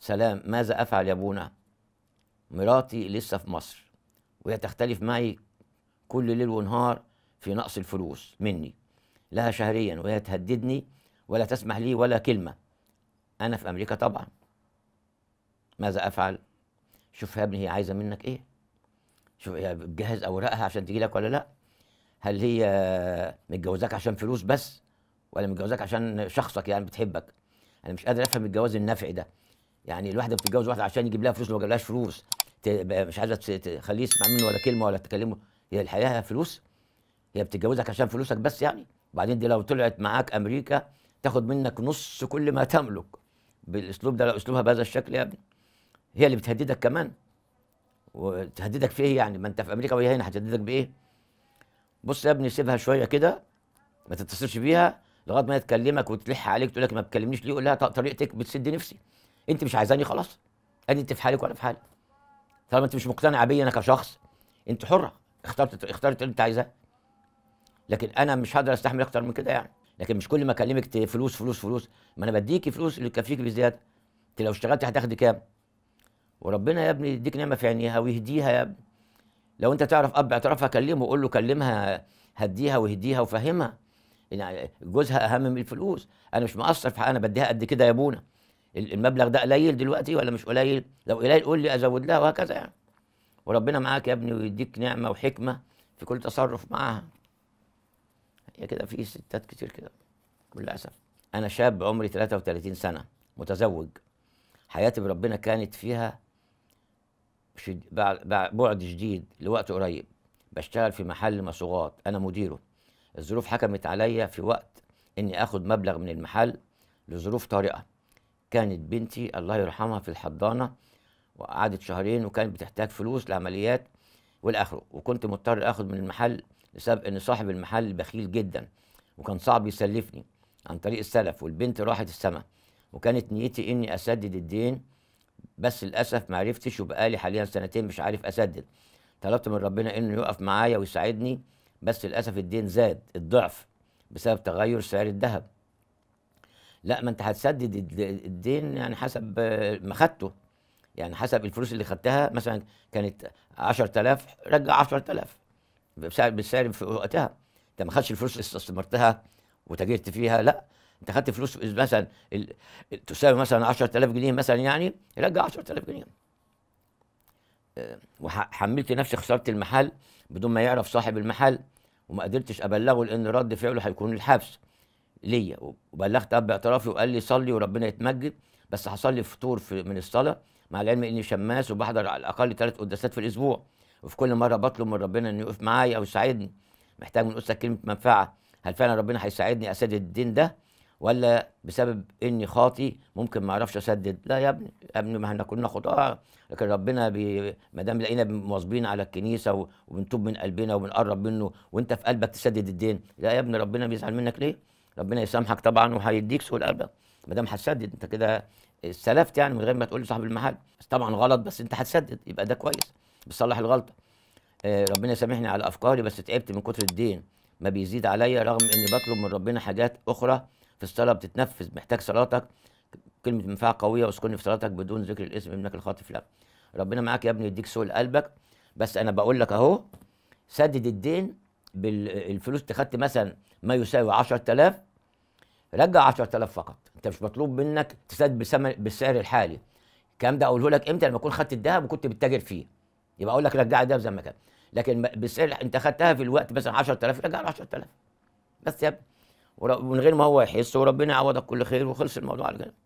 سلام ماذا أفعل يا بونا مراتي لسه في مصر وهي تختلف معي كل ليل ونهار في نقص الفلوس مني لها شهريا وهي تهددني ولا تسمح لي ولا كلمة أنا في أمريكا طبعا ماذا أفعل شوف يا ابني هي عايزة منك إيه شوف هي بتجهز أوراقها عشان تجي لك ولا لأ هل هي متجوزاك عشان فلوس بس ولا متجوزاك عشان شخصك يعني بتحبك أنا مش قادر أفهم الجواز النفعي ده يعني الواحده بتتجوز واحد عشان يجيب لها فلوس لو ما جابلهاش فلوس مش عايزه تخليه يسمع منه ولا كلمه ولا تكلمه هي الحياه فلوس هي بتتجوزك عشان فلوسك بس يعني وبعدين دي لو طلعت معاك امريكا تاخد منك نص كل ما تملك بالاسلوب ده لو اسلوبها بهذا الشكل يا ابني هي اللي بتهددك كمان وتهددك في ايه يعني ما انت في امريكا وهي هنا هتهددك بايه بص يا ابني سيبها شويه كده ما تتصلش بيها لغايه ما هي تكلمك وتلح عليك تقول لك ما بتكلمنيش ليه قول لها طريقتك بتسد نفسي انت مش عايزاني خلاص ادي انت في حالك وانا في حالي طالما انت مش مقتنعه بيا انا كشخص انت حره اخترت اخترت اللي انت عايزاه لكن انا مش هقدر استحمل اكتر من كده يعني لكن مش كل ما اكلمك فلوس فلوس فلوس ما انا بديكي فلوس اللي تكفيكي بزياده انت لو اشتغلت هتاخدي كام وربنا يا ابني يديك نعمه في عينيها ويهديها يا ابني لو انت تعرف اب اعترافها كلمه وقول له كلمها هديها وهديها وفهمها ان جوزها اهم من الفلوس انا مش مقصر في حق انا بديها قد كده يا ابونا المبلغ ده قليل دلوقتي ولا مش قليل لو قليل قول لي ازود لها وهكذا يعني وربنا معاك يا ابني ويديك نعمه وحكمه في كل تصرف معاها هي كده في ستات كتير كده للاسف انا شاب عمري 33 سنه متزوج حياتي بربنا كانت فيها بعد جديد لوقت قريب بشتغل في محل مصوغات انا مديره الظروف حكمت عليا في وقت اني اخد مبلغ من المحل لظروف طارئه كانت بنتي الله يرحمها في الحضانه وقعدت شهرين وكانت بتحتاج فلوس لعمليات والاخره وكنت مضطر اخد من المحل بسبب ان صاحب المحل بخيل جدا وكان صعب يسلفني عن طريق السلف والبنت راحت السما وكانت نيتي اني اسدد الدين بس للاسف ما عرفتش وبقالي حاليا سنتين مش عارف اسدد طلبت من ربنا انه يقف معايا ويساعدني بس للاسف الدين زاد الضعف بسبب تغير سعر الذهب لا ما انت هتسدد الدين يعني حسب ما خدته يعني حسب الفلوس اللي خدتها مثلا كانت 10000 رجع 10000 بسعر بالسعر في وقتها انت ما خدتش الفلوس اللي استثمرتها وتاجرت فيها لا انت خدت فلوس مثلا تساوي مثلا 10000 جنيه مثلا يعني رجع 10000 جنيه آه، وحملت نفسي خساره المحل بدون ما يعرف صاحب المحل وما قدرتش ابلغه لان رد فعله هيكون الحبس ليا وبلغت اب اعترافي وقال لي صلي وربنا يتمجد بس هصلي فطور في من الصلاه مع العلم اني شماس وبحضر على الاقل ثلاث قداسات في الاسبوع وفي كل مره بطلب من ربنا انه يقف معايا او يساعدني محتاج من اسره كلمه منفعه هل فعلا ربنا هيساعدني اسدد الدين ده ولا بسبب اني خاطي ممكن ما اعرفش اسدد لا يا ابني يا ابني ما احنا كنا خطاه لكن ربنا بي... ما دام لقينا مواظبين على الكنيسه وبنتوب من قلبنا وبنقرب منه وانت في قلبك تسدد الدين لا يا ابني ربنا بيزعل منك ليه ربنا يسامحك طبعا وهيديك سوء الارباح ما دام هتسدد انت كده سلفت يعني من غير ما تقول لصاحب المحل بس طبعا غلط بس انت هتسدد يبقى ده كويس بتصلح الغلطه آه ربنا سامحني على افكاري بس تعبت من كتر الدين ما بيزيد عليا رغم اني بطلب من ربنا حاجات اخرى في الصلاه بتتنفذ محتاج صلاتك كلمه منفعه قويه واسكني في صلاتك بدون ذكر الاسم ابنك الخاطف لا ربنا معاك يا ابني يديك سوء قلبك بس انا بقول لك اهو سدد الدين بالفلوس اللي مثلا ما يساوي 10000 رجع 10000 فقط انت مش مطلوب منك تسدد بالسعر الحالي الكلام ده اقوله لك امتى لما اكون خدت الذهب وكنت بتتاجر فيه يبقى اقول لك رجع الذهب زي ما كان لكن بالسعر انت خدتها في الوقت مثلا 10000 رجع ل 10000 بس يا ابني من غير ما هو يحس وربنا يعوضك كل خير وخلص الموضوع على كده